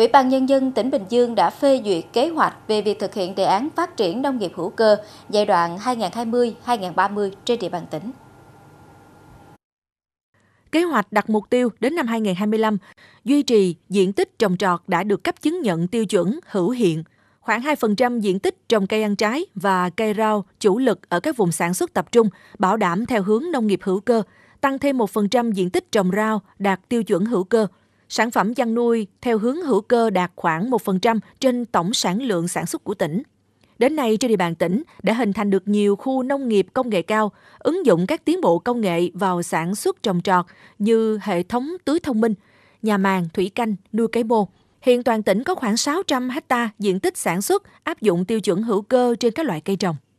Ủy ban Nhân dân tỉnh Bình Dương đã phê duyệt kế hoạch về việc thực hiện đề án phát triển nông nghiệp hữu cơ giai đoạn 2020-2030 trên địa bàn tỉnh. Kế hoạch đặt mục tiêu đến năm 2025, duy trì diện tích trồng trọt đã được cấp chứng nhận tiêu chuẩn hữu hiện, khoảng 2% diện tích trồng cây ăn trái và cây rau chủ lực ở các vùng sản xuất tập trung, bảo đảm theo hướng nông nghiệp hữu cơ, tăng thêm 1% diện tích trồng rau đạt tiêu chuẩn hữu cơ, sản phẩm chăn nuôi theo hướng hữu cơ đạt khoảng 1% trên tổng sản lượng sản xuất của tỉnh. Đến nay, trên địa bàn tỉnh đã hình thành được nhiều khu nông nghiệp công nghệ cao, ứng dụng các tiến bộ công nghệ vào sản xuất trồng trọt như hệ thống tưới thông minh, nhà màng, thủy canh, nuôi cấy mô. Hiện toàn tỉnh có khoảng 600 ha diện tích sản xuất áp dụng tiêu chuẩn hữu cơ trên các loại cây trồng.